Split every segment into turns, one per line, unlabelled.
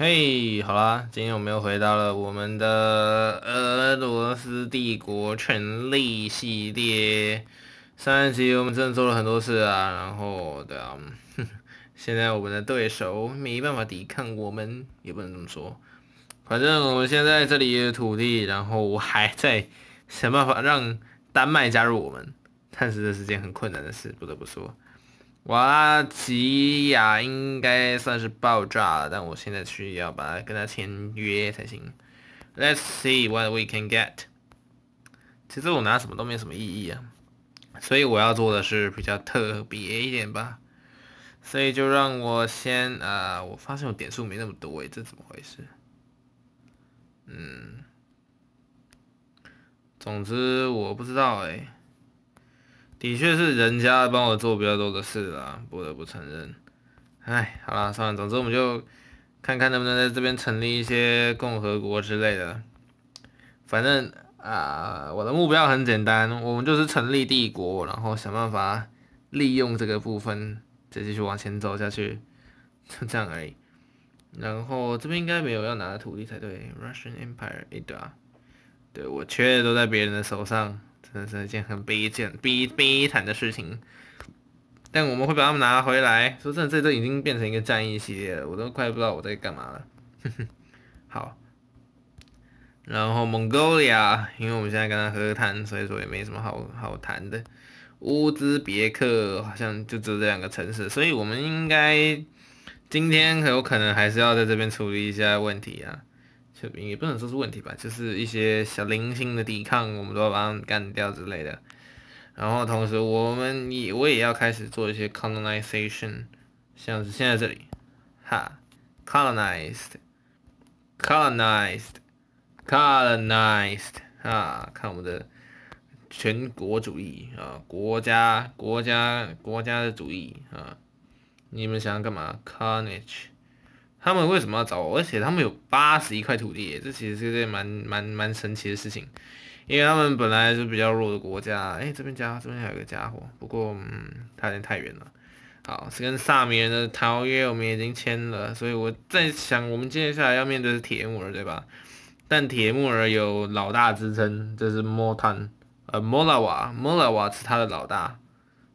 嘿，好啦，今天我们又回到了我们的俄罗斯帝国权力系列。上一集我们真的做了很多事啊，然后，对啊，现在我们的对手没办法抵抗，我们也不能这么说。反正我们现在这里的土地，然后我还在想办法让丹麦加入我们，但是这是件很困难的事，不得不说。瓦拉吉亚应该算是爆炸了，但我现在需要把它跟他签约才行。Let's see what we can get。其实我拿什么都没什么意义啊，所以我要做的是比较特别一点吧。所以就让我先啊，我发现我点数没那么多诶，这怎么回事？嗯，总之我不知道哎。的确是人家帮我做比较多的事啦，不得不承认。哎，好啦，算了，总之我们就看看能不能在这边成立一些共和国之类的。反正啊，我的目标很简单，我们就是成立帝国，然后想办法利用这个部分，再继续往前走下去，就这样而已。然后这边应该没有要拿的土地才对，Russian Empire，对吧？对我缺的都在别人的手上。这是一件很悲、贱、悲、悲惨的事情，但我们会把他们拿回来。说真的，这都已经变成一个战役系列了，我都快不知道我在干嘛了。好，然后蒙古利亚，因为我们现在跟他和谈，所以说也没什么好好谈的。乌兹别克好像就只有这两个城市，所以我们应该今天很有可能还是要在这边处理一下问题啊。也不能说是问题吧，就是一些小零星的抵抗，我们都要把他们干掉之类的。然后同时，我们也我也要开始做一些 colonization，像是现在这里，哈，colonized，colonized，colonized，啊，看我们的全国主义啊，国家国家国家的主义啊，你们想要干嘛？carnage。他们为什么要找我？而且他们有八十一块土地，这其实是一件蛮蛮蛮神奇的事情。因为他们本来是比较弱的国家。哎，这边加，这边还有个家伙，不过嗯，他有点太远了。好，是跟萨米人的条约我们已经签了，所以我在想，我们接下来要面对是铁木尔，对吧？但铁木尔有老大之称，这是莫坦，呃，莫拉瓦，莫拉瓦是他的老大，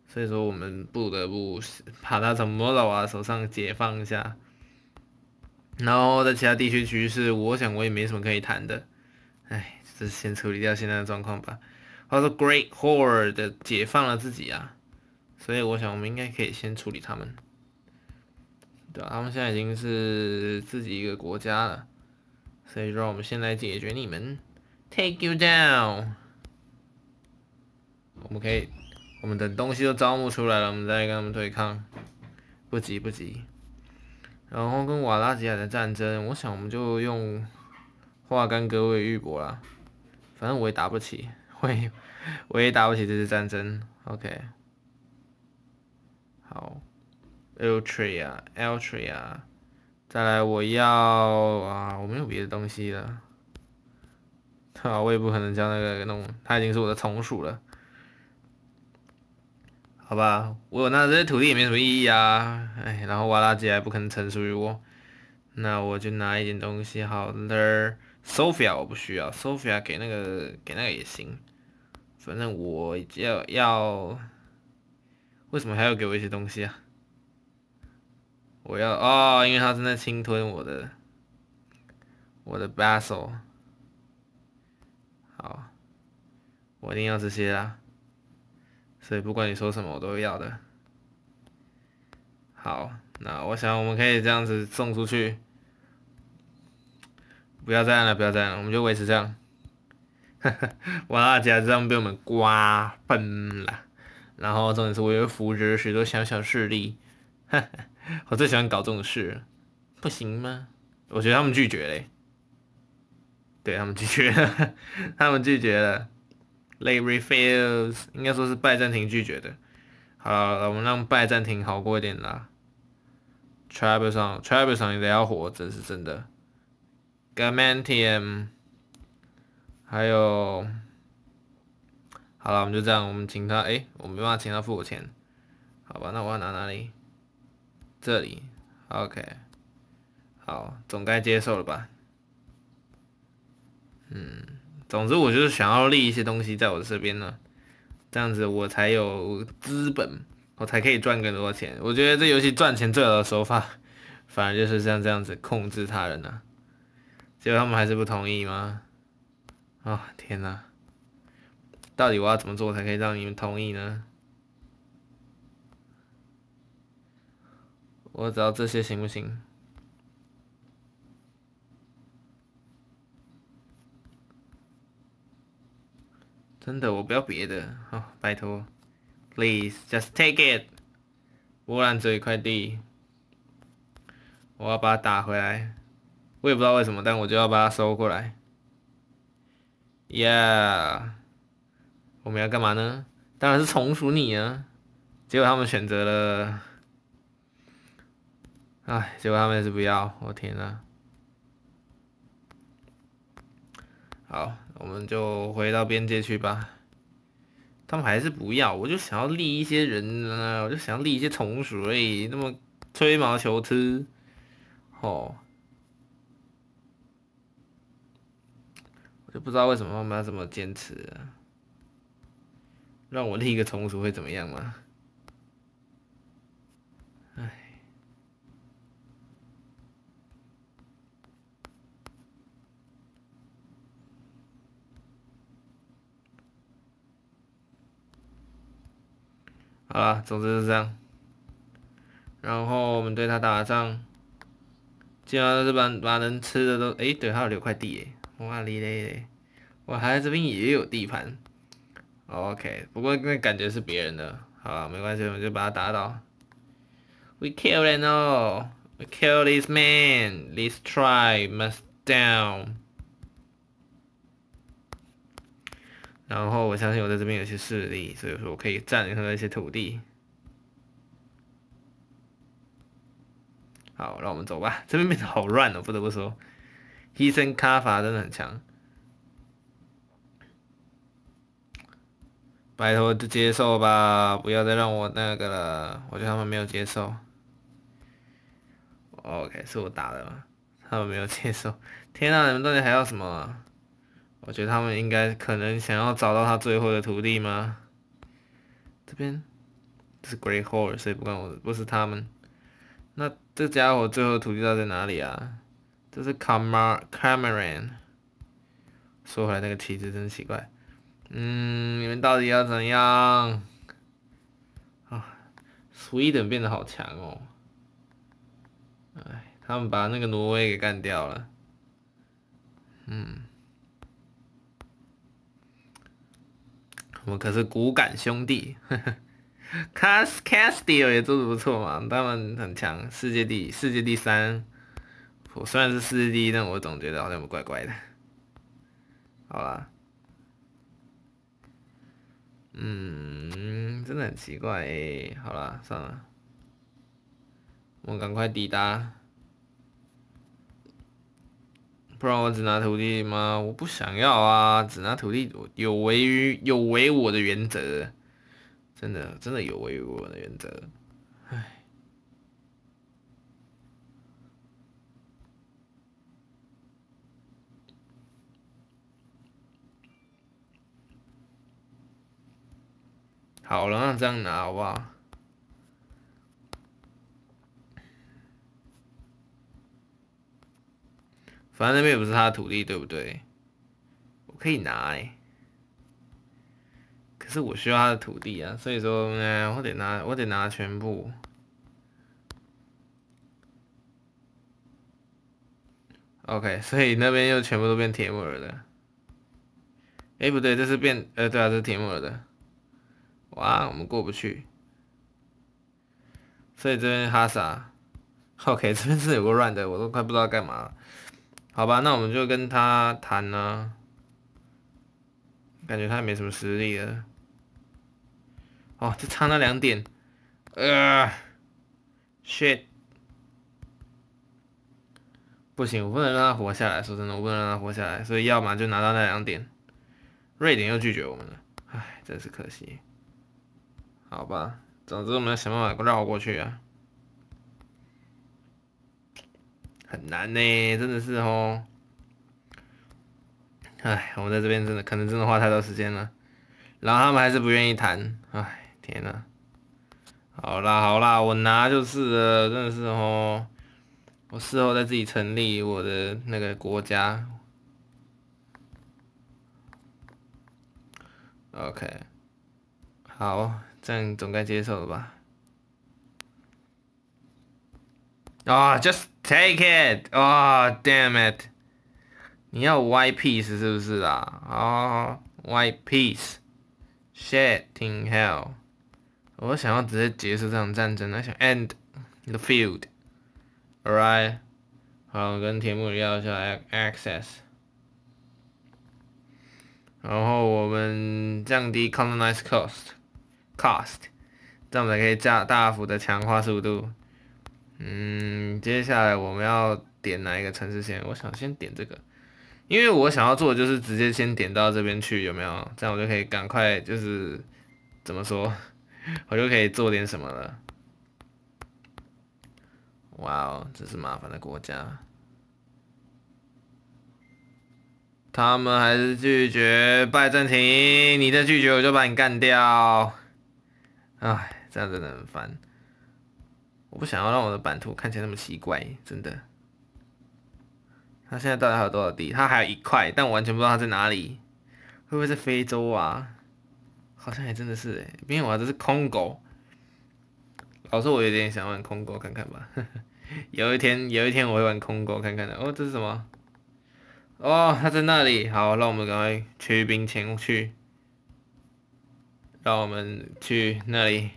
所以说我们不得不把他从莫拉瓦手上解放一下。然后在其他地区局势，我想我也没什么可以谈的，哎，这是先处理掉现在的状况吧。话说 Great Horde 解放了自己啊，所以我想我们应该可以先处理他们，对啊，他们现在已经是自己一个国家了，所以说我们先来解决你们，Take you down。我们可以，我们的东西都招募出来了，我们再跟他们对抗，不急不急。然后跟瓦拉吉亚的战争，我想我们就用化干戈为玉帛啦。反正我也打不起，我也我也打不起这次战争。OK，好，Ultria，Ultria，再来我要啊，我没有别的东西了。好，我也不可能将那个弄，他已经是我的从属了。好吧，我有那这些土地也没什么意义啊，哎，然后瓦拉吉还不肯臣熟于我，那我就拿一点东西好了。Sophia 我不需要，Sophia 给那个给那个也行，反正我要要，为什么还要给我一些东西啊？我要哦，因为他正在侵吞我的我的 b a s t l 好，我一定要这些啊。所以不管你说什么，我都要的。好，那我想我们可以这样子送出去。不要这样了，不要这样了，我们就维持这样。哈 哈，瓦拉加这样被我们瓜分了。然后重点是，我又扶持许多小小势力。哈哈，我最喜欢搞这种事，不行吗？我觉得他们拒绝嘞。对他们拒绝，他们拒绝了。They refuse，应该说是拜占庭拒绝的。好，我们让拜占庭好过一点啦。t r a b e s o n t r a b e s o n 一定要活，真是真的。g a m a n t i u m 还有，好了，我们就这样，我们请他，哎，我没办法请他付我钱，好吧，那我要拿哪里？这里，OK，好，总该接受了吧，嗯。总之，我就是想要立一些东西在我这边呢，这样子我才有资本，我才可以赚更多钱。我觉得这游戏赚钱最好的手法，反而就是这样这样子控制他人呢。结果他们还是不同意吗？啊，天哪！到底我要怎么做才可以让你们同意呢？我找这些行不行？真的，我不要别的，好，拜托，please just take it，波兰这一块地，我要把它打回来，我也不知道为什么，但我就要把它收过来，yeah，我们要干嘛呢？当然是从属你啊，结果他们选择了，哎，结果他们是不要，我天啊，好。我们就回到边界去吧。他们还是不要，我就想要立一些人啊，我就想要立一些虫鼠而已，那么吹毛求疵哦。我就不知道为什么我们要这么坚持啊？让我立一个虫鼠会怎么样吗？好了，总之是这样。然后我们对他打仗，基本上是把把人吃的都，哎，对，还有留块地，哇嘞嘞，我还这边也有地盘。OK，不过那感觉是别人的，好了，没关系，我们就把他打倒。We killed him all. We killed this man. This tribe must down. 然后我相信我在这边有些势力，所以说我可以占领他的一些土地。好，让我们走吧，这边变得好乱哦，不得不说医生卡法真的很强。拜托就接受吧，不要再让我那个了。我觉得他们没有接受。OK，是我打的吗？他们没有接受。天啊，你们到底还要什么？我觉得他们应该可能想要找到他最后的徒弟吗？这边是 g r e a t Hole，所以不管我，不是他们。那这家伙最后徒弟到底在哪里啊？这是 Cameron。说回来，那个旗帜真奇怪。嗯，你们到底要怎样？啊，e d e n 变得好强哦。哎，他们把那个挪威给干掉了。嗯。我们可是骨感兄弟 c a s Castillo 也做的不错嘛，他们很强，世界第世界第三。我虽然是世界第一，但我总觉得好像怪怪的。好啦，嗯，真的很奇怪哎，好啦，算了，我们赶快抵达。不然我只拿土地吗？我不想要啊！只拿土地，我有违于有违我的原则，真的真的有违我的原则，唉。好了，那这样拿好不好？反正那边也不是他的土地，对不对？我可以拿哎，可是我需要他的土地啊，所以说，我得拿，我得拿全部。OK，所以那边又全部都变铁木耳的。哎，不对，这是变，呃，对啊，这是铁木耳的。哇，我们过不去。所以这边哈萨，OK，这边是有个乱的，我都快不知道干嘛了。好吧，那我们就跟他谈呢。感觉他也没什么实力了。哦，就差那两点。呃，shit，不行，我不能让他活下来。说真的，我不能让他活下来。所以，要么就拿到那两点。瑞典又拒绝我们了，哎，真是可惜。好吧，总之我们要想办法绕过去啊。很难呢，真的是哦。哎，我们在这边真的可能真的花太多时间了，然后他们还是不愿意谈。哎，天呐，好啦好啦，我拿就是了，真的是哦。我事后再自己成立我的那个国家。OK，好，这样总该接受了吧？啊，just。Take it! Oh, damn it! 你要 white piece 是不是啊？哦，white piece, shit in hell. 我想要直接结束这场战争，那想 end the f i e l d Alright, 好，跟田木要一下 access. 然后我们降低 colonize cost, cost，这样子可以加大幅的强化速度。嗯，接下来我们要点哪一个城市先？我想先点这个，因为我想要做的就是直接先点到这边去，有没有？这样我就可以赶快就是怎么说，我就可以做点什么了。哇哦，这是麻烦的国家，他们还是拒绝拜占庭，你再拒绝我就把你干掉。哎，这样真的很烦。我不想要让我的版图看起来那么奇怪，真的。他现在到底还有多少地？他还有一块，但我完全不知道他在哪里。会不会在非洲啊？好像还真的是哎，因为我这是空狗。老师，我有点想玩空狗看看吧。有一天，有一天我会玩空狗看看的。哦，这是什么？哦，他在那里。好，让我们赶快驱兵前去。让我们去那里，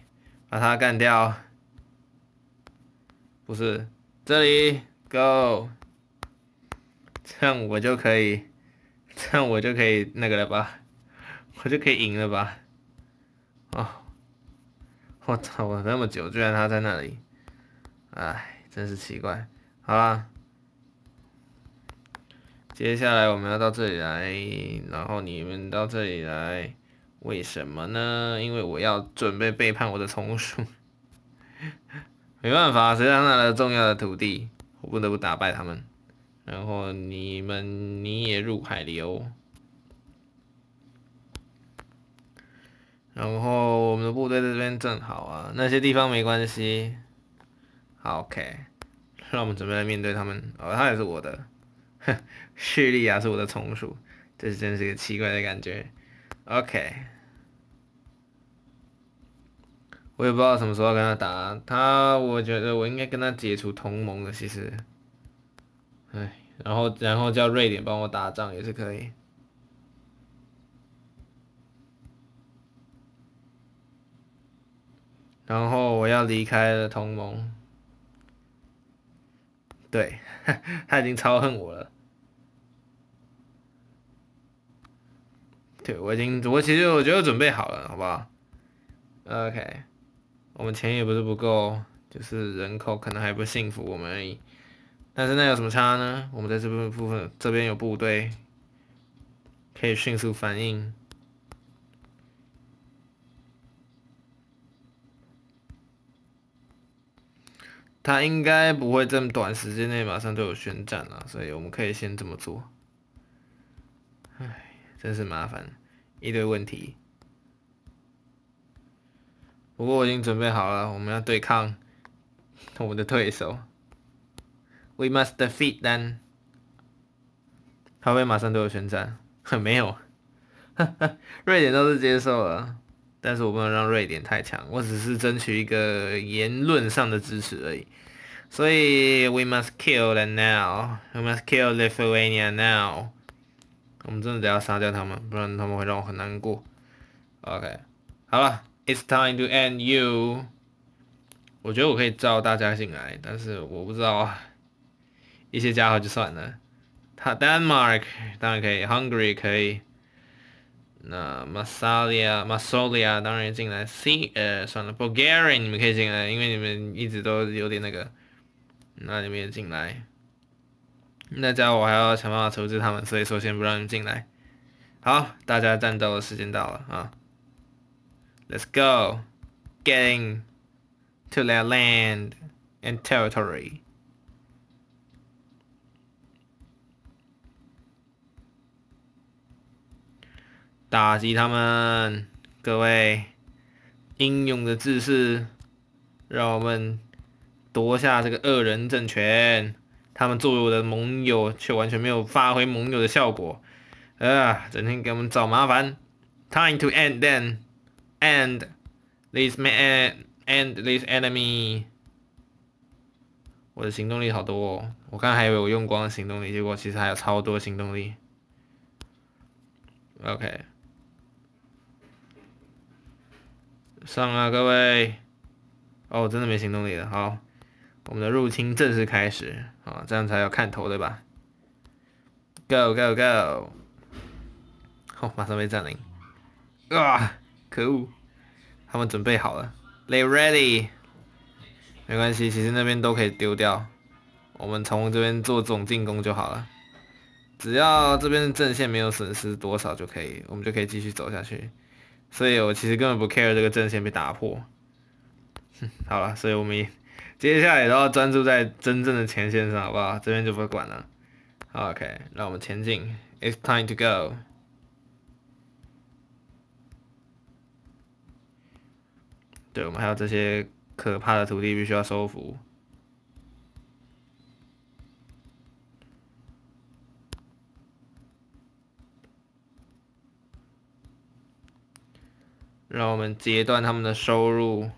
把他干掉。不是这里，Go，这样我就可以，这样我就可以那个了吧，我就可以赢了吧？哦，我操！我那么久居然他在那里，哎，真是奇怪。好了，接下来我们要到这里来，然后你们到这里来，为什么呢？因为我要准备背叛我的物树。没办法，谁让到了重要的土地，我不得不打败他们。然后你们你也入海流。然后我们的部队在这边正好啊，那些地方没关系。好 OK，让我们准备来面对他们。哦，他也是我的。哼，叙利亚是我的从属，这是真是一个奇怪的感觉。OK。我也不知道什么时候跟他打他，我觉得我应该跟他解除同盟的，其实，哎，然后然后叫瑞典帮我打仗也是可以。然后我要离开了同盟。对，他已经超恨我了。对，我已经我其实我觉得准备好了，好不好？OK。我们钱也不是不够，就是人口可能还不幸福我们而已。但是那有什么差呢？我们在这部分部分这边有部队，可以迅速反应。他应该不会这么短时间内马上就有宣战了，所以我们可以先这么做。唉，真是麻烦，一堆问题。不过我已经准备好了，我们要对抗 我们的对手。We must defeat them。他会马上对我宣战？没有，瑞典都是接受了，但是我不能让瑞典太强，我只是争取一个言论上的支持而已。所以，we must kill them now。We must kill Lithuania now。我们真的得要杀掉他们，不然他们会让我很难过。OK，好了。It's time to end you。我觉得我可以叫大家进来，但是我不知道一些家伙就算了。他 Denmark 当然可以，h u n a r y 可以。那 Masalia Masolia 当然进来。C 呃算了，b g a r i a 你们可以进来，因为你们一直都有点那个，那你们也进来。那家伙我还要想办法处置他们，所以说先不让们进来。好，大家战斗的时间到了啊。Let's go, getting to their land and territory. 打击他们，各位英勇的志士，让我们夺下这个恶人政权。他们作为我的盟友，却完全没有发挥盟友的效果，啊，整天给我们找麻烦。Time to end t h e n And this man and this enemy，我的行动力好多，哦，我刚还以为我用光行动力，结果其实还有超多行动力。OK，上啊各位！哦，真的没行动力了。好，我们的入侵正式开始啊，这样才有看头对吧？Go go go！好，马上被占领。啊，可恶！他们准备好了，They ready。没关系，其实那边都可以丢掉，我们从这边做总进攻就好了。只要这边的阵线没有损失多少就可以，我们就可以继续走下去。所以我其实根本不 care 这个阵线被打破。哼，好了，所以我们接下来都要专注在真正的前线上，好不好？这边就不会管了。OK，让我们前进，It's time to go。对我们还有这些可怕的土地，必须要收服。让我们截断他们的收入。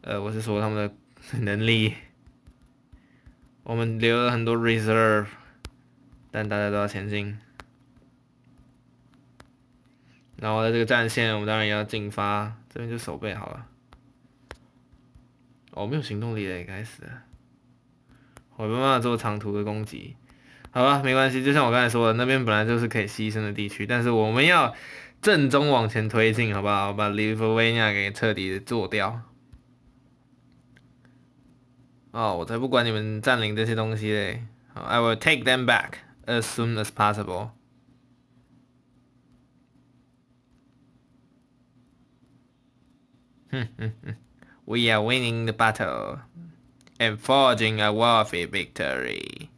呃，我是说他们的能力。我们留了很多 reserve，但大家都要前进。然后在这个战线，我们当然也要进发，这边就守备好了。哦，没有行动力了，也该死。我没办法做长途的攻击，好吧，没关系。就像我刚才说的，那边本来就是可以牺牲的地区，但是我们要正中往前推进，好不好？把 Livonia e 给彻底的做掉。哦，我才不管你们占领这些东西嘞。I will take them back as soon as possible. We are winning the battle and forging a worthy victory.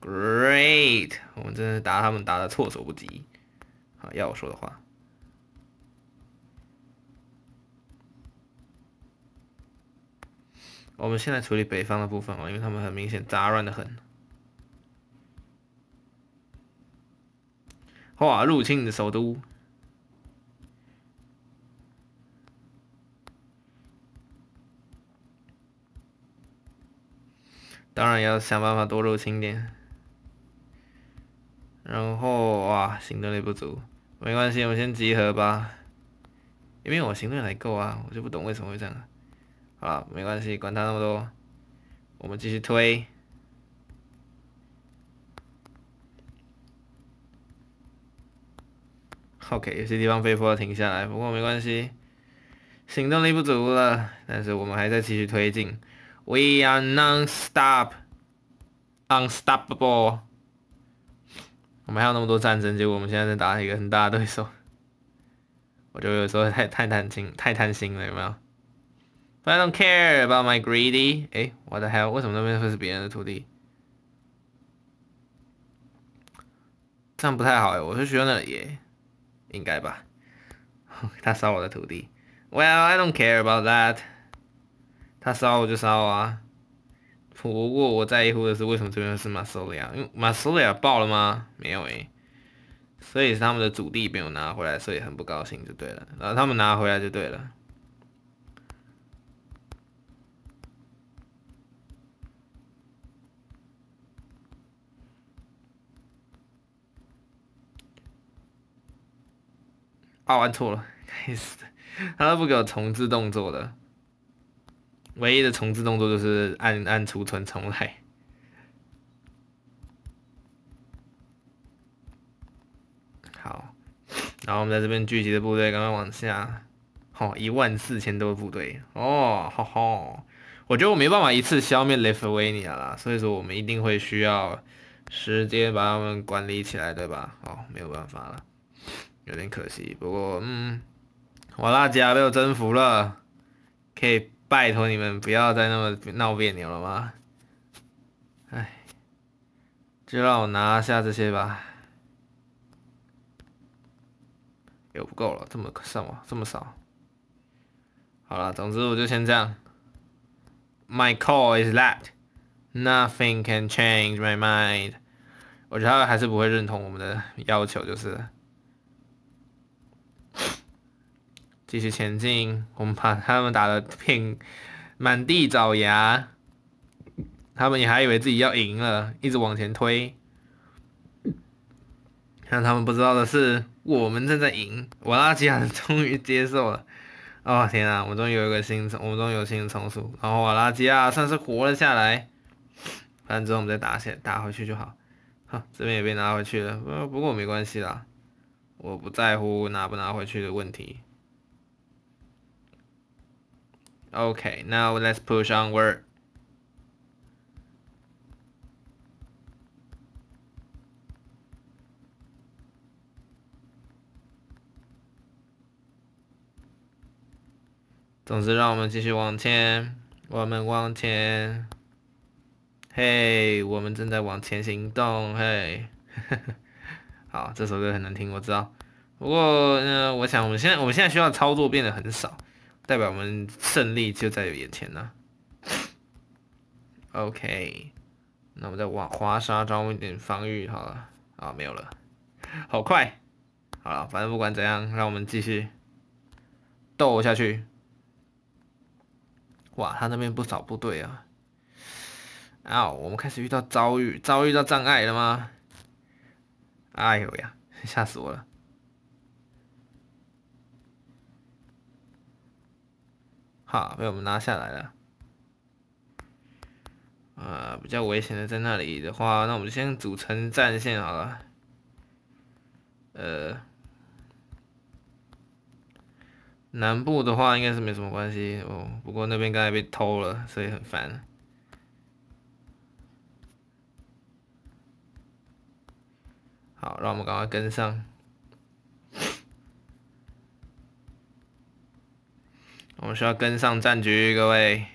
Great，我们真的打他们打的措手不及。好，要我说的话，我们现在处理北方的部分哦，因为他们很明显杂乱的很。哇，入侵你的首都！当然要想办法多入侵点，然后哇，行动力不足，没关系，我们先集合吧，因为我行动力还够啊，我就不懂为什么会这样，啊，没关系，管他那么多，我们继续推。OK，有些地方被迫停下来，不过没关系，行动力不足了，但是我们还在继续推进。We are nonstop, unstoppable。我们还有那么多战争，结果我们现在在打一个很大的对手。我就有时候太太贪心，太贪心了，有没有？I b u t don't care about my greedy。哎，我的天，为什么那边会是别人的土地？这样不太好哎，我是学那里耶，应该吧？他烧我的土地。Well, I don't care about that. 他烧我就烧啊，不过我在意乎的是为什么这边是马苏利亚？因为马苏利亚爆了吗？没有诶。所以是他们的主地没有拿回来，所以很不高兴就对了。然后他们拿回来就对了。啊，玩错了，该死！他不给我重置动作的。唯一的重置动作就是按按储存重来。好，然后我们在这边聚集的部队，赶快往下，吼一万四千多部队哦，哈哈，我觉得我没办法一次消灭 l h u a n i a 了，所以说我们一定会需要时间把他们管理起来，对吧？哦，没有办法了，有点可惜，不过嗯，瓦拉加被我征服了，可以。拜托你们不要再那么闹别扭了吗？哎，就让我拿下这些吧，也不够了，这么少，这么少。好了，总之我就先这样。My call is that nothing can change my mind。我觉得他还是不会认同我们的要求，就是。继续前进，我们把他们打的片满地找牙，他们也还以为自己要赢了，一直往前推。但他们不知道的是，我们正在赢。瓦拉吉亚终于接受了。哦天啊，我们终于有一个新我们终于有新的成熟。然后瓦拉吉亚算是活了下来。反正之后我们再打下，打回去就好。好，这边也被拿回去了，不过没关系啦，我不在乎拿不拿回去的问题。Okay, now let's push onward. 总之，让我们继续往前，我们往前。嘿，我们正在往前行动，嘿。好，这首歌很难听，我知道。不过，呃，我想，我们现在，我们现在需要操作变得很少。代表我们胜利就在眼前呢。OK，那我们再挖华沙，招一点防御好了。啊，没有了，好快。好了，反正不管怎样，让我们继续斗下去。哇，他那边不少部队啊！啊，我们开始遇到遭遇，遭遇到障碍了吗？哎呦呀，吓死我了！好，被我们拉下来了。呃，比较危险的在那里的话，那我们就先组成战线好了。呃，南部的话应该是没什么关系哦，不过那边刚才被偷了，所以很烦。好，让我们赶快跟上。我们需要跟上战局，各位。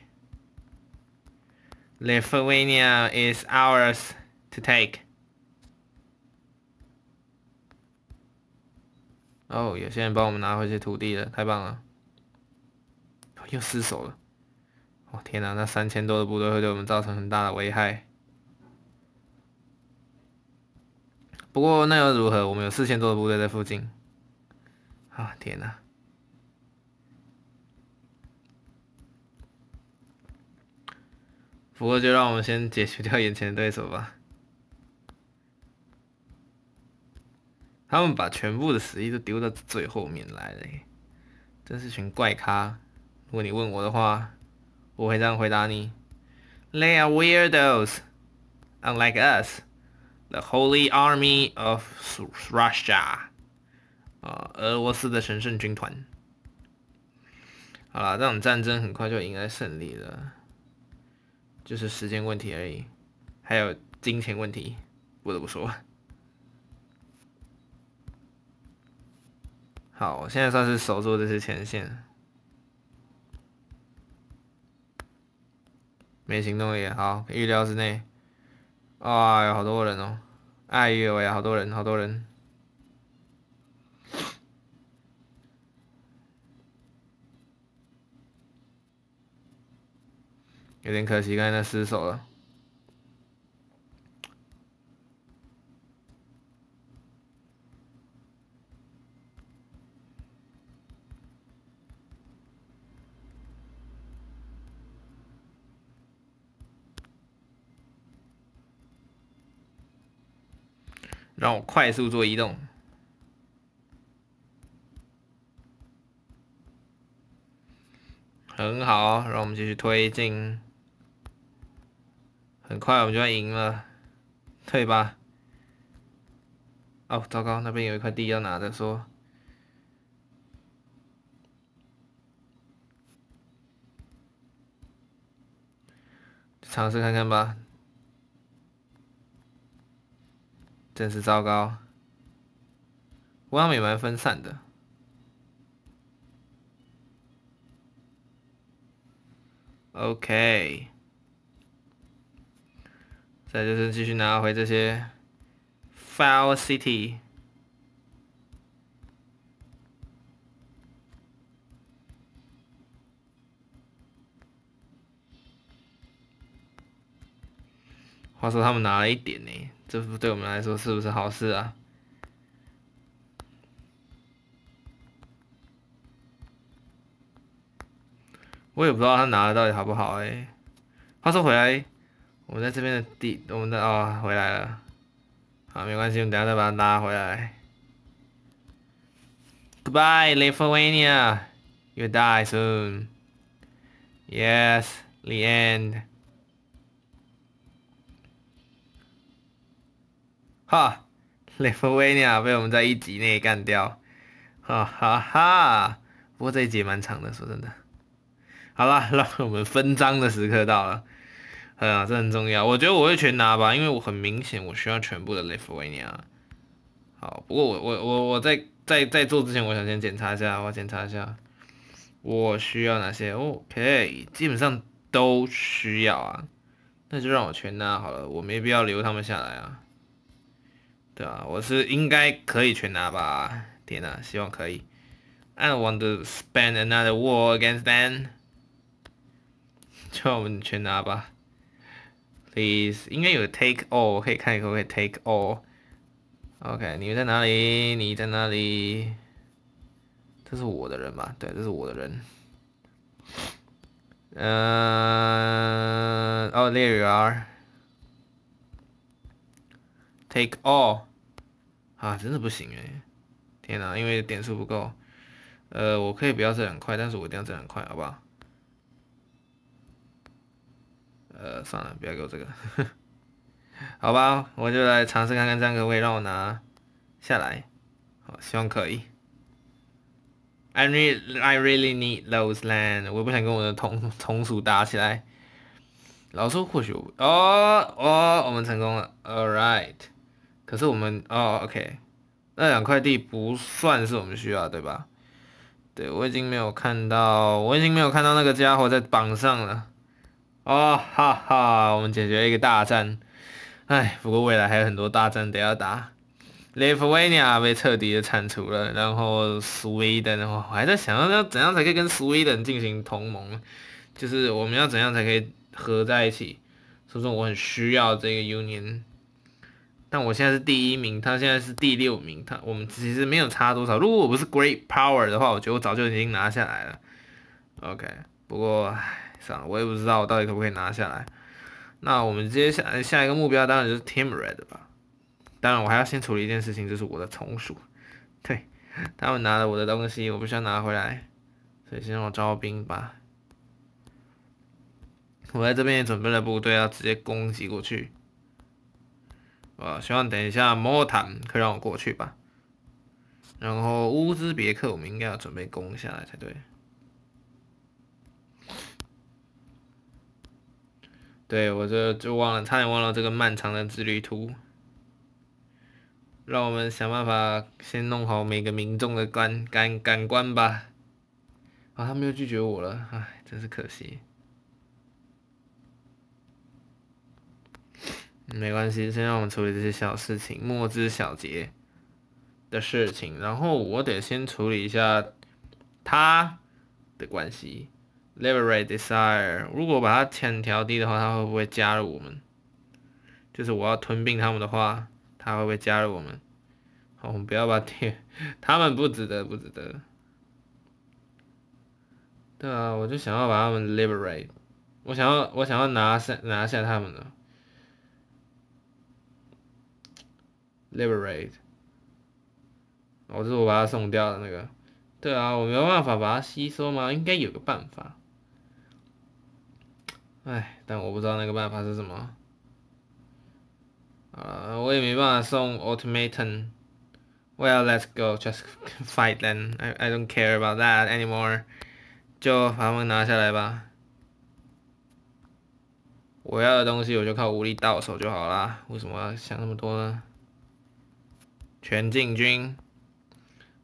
Lithuania is ours to take。哦，有些人帮我们拿回些土地了，太棒了！又失手了。哇，天哪！那三千多的部队会对我们造成很大的危害。不过那又如何？我们有四千多的部队在附近。啊，天哪！不过，就让我们先解决掉眼前的对手吧。他们把全部的实力都丢到最后面来了，真是群怪咖。如果你问我的话，我会这样回答你：They are weirdos, unlike us, the Holy Army of Russia。啊，俄罗斯的神圣军团。好了，这场战争很快就迎来胜利了。就是时间问题而已，还有金钱问题，不得不说。好，我现在算是守住这些前线，没行动也好，预料之内。啊，好多人哦！哎呦喂，好多人，好多人。有点可惜，刚才那失手了。让我快速做移动。很好，让我们继续推进。很快我们就要赢了，退吧？哦，糟糕，那边有一块地要拿着，说尝试看看吧。真是糟糕，我他们也蛮分散的。OK。再就是继续拿回这些，Fire City。话说他们拿了一点呢，这不对我们来说是不是好事啊？我也不知道他拿的到底好不好哎。话说回来。我在这边的地，我们的哦回来了，好没关系，我们等下再把它拉回来。Goodbye, l i t h e a n i a you die soon. Yes, the end. 哈 l i t h e a n i a 被我们在一集内干掉，哈哈哈！不过这一集蛮长的，说真的。好了，让我们分赃的时刻到了。哎呀，这很重要。我觉得我会全拿吧，因为我很明显我需要全部的 Leftenia。好，不过我我我我在在在做之前，我想先检查一下，我检查一下我需要哪些。OK，基本上都需要啊。那就让我全拿好了，我没必要留他们下来啊。对啊，我是应该可以全拿吧？天哪，希望可以。I want to spend another war against them。就我们全拿吧。Please，应该有 take all，可以看一个，可以 take all。OK，你们在哪里？你在哪里？这是我的人吧？对，这是我的人。嗯，哦，猎 e t a k e all。啊，真的不行哎！天哪，因为点数不够。呃，我可以不要这两块，但是我一定要这两块，好不好？呃，算了，不要给我这个，好吧，我就来尝试看看这样一个位让我拿下来，好，希望可以。I really I really need those land，我不想跟我的同同属打起来，老说，或许哦哦，我们成功了，All right，可是我们哦，OK，那两块地不算是我们需要对吧？对，我已经没有看到，我已经没有看到那个家伙在榜上了。哦哈哈，我们解决了一个大战，哎，不过未来还有很多大战得要打。Lithuania 被彻底的铲除了，然后 Sweden 然后我还在想，要要怎样才可以跟 Sweden 进行同盟，就是我们要怎样才可以合在一起。所以说我很需要这个 Union，但我现在是第一名，他现在是第六名，他我们其实没有差多少。如果我不是 Great Power 的话，我觉得我早就已经拿下来了。OK，不过。算了，我也不知道我到底可不可以拿下来。那我们接下下一个目标当然就是 Team Red 吧。当然我还要先处理一件事情，就是我的从属。对，他们拿了我的东西，我必须要拿回来。所以先让我招兵吧。我在这边也准备了部队要直接攻击过去。我希望等一下 m o r t 可让我过去吧。然后乌兹别克，我们应该要准备攻下来才对。对我这就忘了，差点忘了这个漫长的之旅图。让我们想办法先弄好每个民众的感感感官吧。啊，他们又拒绝我了，哎，真是可惜。没关系，先让我们处理这些小事情，莫知小节的事情。然后我得先处理一下他的关系。liberate desire，如果把它钱调低的话，他会不会加入我们？就是我要吞并他们的话，他会不会加入我们？好，我们不要把铁，他们不值得，不值得。对啊，我就想要把他们 liberate，我想要，我想要拿下，拿下他们的 liberate，哦，就是我把它送掉的那个。对啊，我没有办法把它吸收吗？应该有个办法。哎，但我不知道那个办法是什么。啊、我也没办法送 Ultimate。Well, let's go, just fight then. I I don't care about that anymore。就把他们拿下来吧。我要的东西，我就靠武力到手就好啦，为什么想那么多呢？全进军，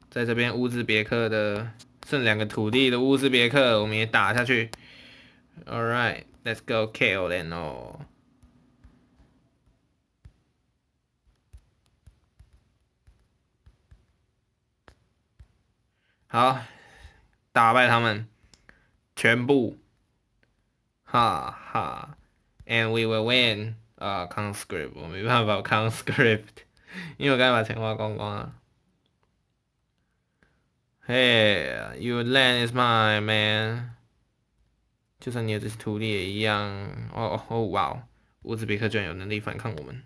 在这边乌兹别克的，剩两个土地的乌兹别克，我们也打下去。Alright, let's go kill them oh. And we will win Uh, 啊、uh,，conscript 我没办法 Hey, your land is mine, man. 就算你有这些徒弟也一样。哦哦哦！哇哦，乌兹别克居然有能力反抗我们，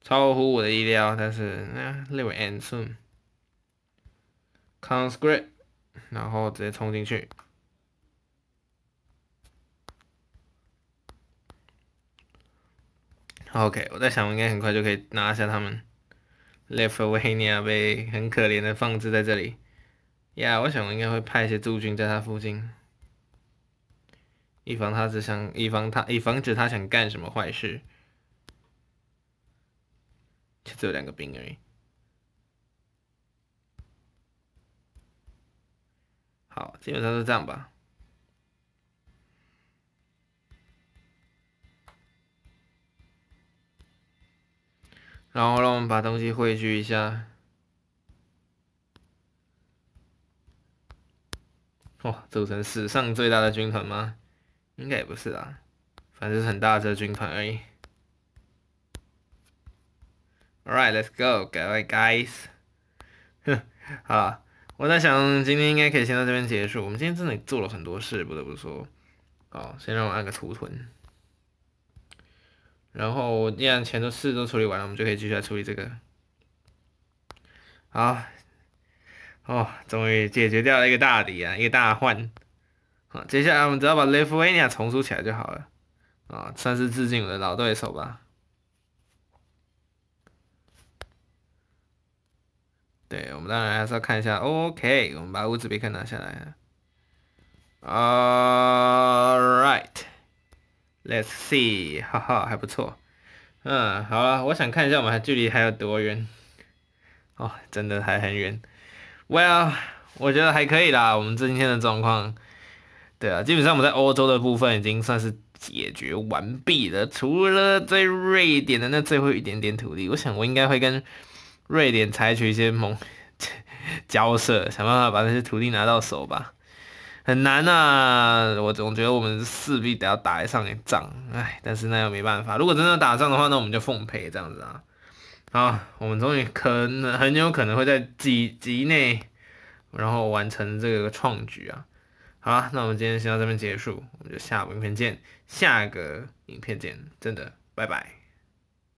超乎我的意料。但是，啊 l i v e an soon，conscript，然后直接冲进去。OK，我在想，我应该很快就可以拿下他们。Levania 被很可怜的放置在这里。呀，我想我应该会派一些驻军在他附近。以防他只想，以防他以防止他想干什么坏事，就只有两个兵而已。好，基本上是这样吧。然后让我们把东西汇聚一下，哇，组成史上最大的军团吗？应该也不是啦，反正很大一军团而已。All right, let's go, get guys。哼，啊，我在想今天应该可以先到这边结束。我们今天真的做了很多事，不得不说。哦，先让我按个图存。然后既然前头事都处理完了，我们就可以继续来处理这个。好，哦，终于解决掉了一个大敌啊，一个大患。接下来我们只要把雷夫尼亚重塑起来就好了，啊，算是致敬我的老对手吧。对我们当然还是要看一下。OK，我们把乌兹别克拿下来。All right，let's see，哈哈，还不错。嗯，好了，我想看一下我们还距离还有多远。哦，真的还很远。Well，我觉得还可以啦，我们今天的状况。对啊，基本上我们在欧洲的部分已经算是解决完毕了，除了在瑞典的那最后一点点土地，我想我应该会跟瑞典采取一些猛 交涉，想办法把那些土地拿到手吧。很难啊，我总觉得我们势必得要打一场仗，唉，但是那又没办法。如果真的打仗的话，那我们就奉陪这样子啊。好，我们终于可能很有可能会在几集内，然后完成这个创举啊。好，那我们今天先到这边结束，我们就下个影片见，下个影片见，真的，拜拜。